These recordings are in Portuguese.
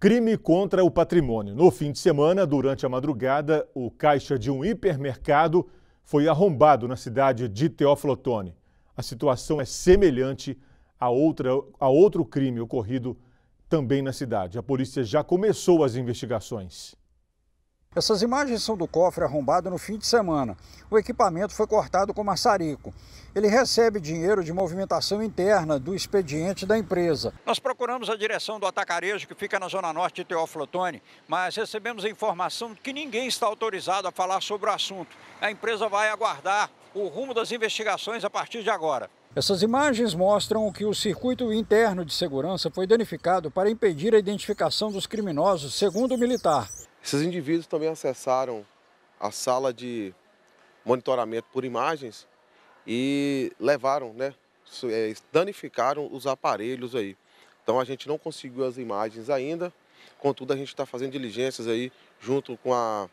Crime contra o patrimônio. No fim de semana, durante a madrugada, o caixa de um hipermercado foi arrombado na cidade de Teoflotone. A situação é semelhante a, outra, a outro crime ocorrido também na cidade. A polícia já começou as investigações. Essas imagens são do cofre arrombado no fim de semana. O equipamento foi cortado com maçarico. Ele recebe dinheiro de movimentação interna do expediente da empresa. Nós procuramos a direção do atacarejo que fica na zona norte de Teófilo Otoni, mas recebemos a informação que ninguém está autorizado a falar sobre o assunto. A empresa vai aguardar o rumo das investigações a partir de agora. Essas imagens mostram que o circuito interno de segurança foi danificado para impedir a identificação dos criminosos, segundo o militar. Esses indivíduos também acessaram a sala de monitoramento por imagens e levaram, né, é, danificaram os aparelhos aí. Então a gente não conseguiu as imagens ainda, contudo a gente está fazendo diligências aí junto com a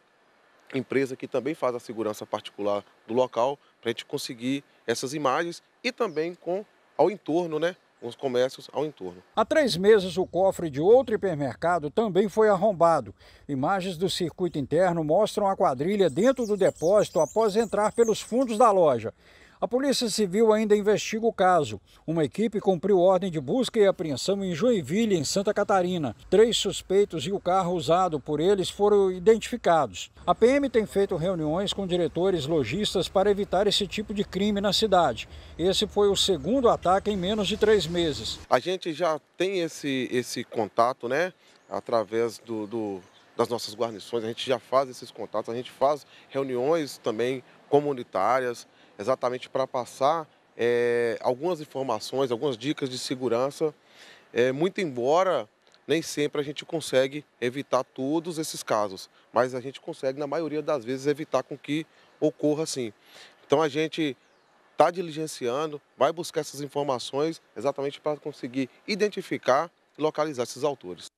empresa que também faz a segurança particular do local para a gente conseguir essas imagens e também com ao entorno, né, os comércios ao entorno. Há três meses, o cofre de outro hipermercado também foi arrombado. Imagens do circuito interno mostram a quadrilha dentro do depósito após entrar pelos fundos da loja. A Polícia Civil ainda investiga o caso. Uma equipe cumpriu ordem de busca e apreensão em Joinville, em Santa Catarina. Três suspeitos e o carro usado por eles foram identificados. A PM tem feito reuniões com diretores lojistas para evitar esse tipo de crime na cidade. Esse foi o segundo ataque em menos de três meses. A gente já tem esse, esse contato, né? Através do, do das nossas guarnições, a gente já faz esses contatos, a gente faz reuniões também comunitárias, exatamente para passar é, algumas informações, algumas dicas de segurança, é, muito embora nem sempre a gente consegue evitar todos esses casos, mas a gente consegue, na maioria das vezes, evitar com que ocorra assim. Então a gente está diligenciando, vai buscar essas informações exatamente para conseguir identificar e localizar esses autores.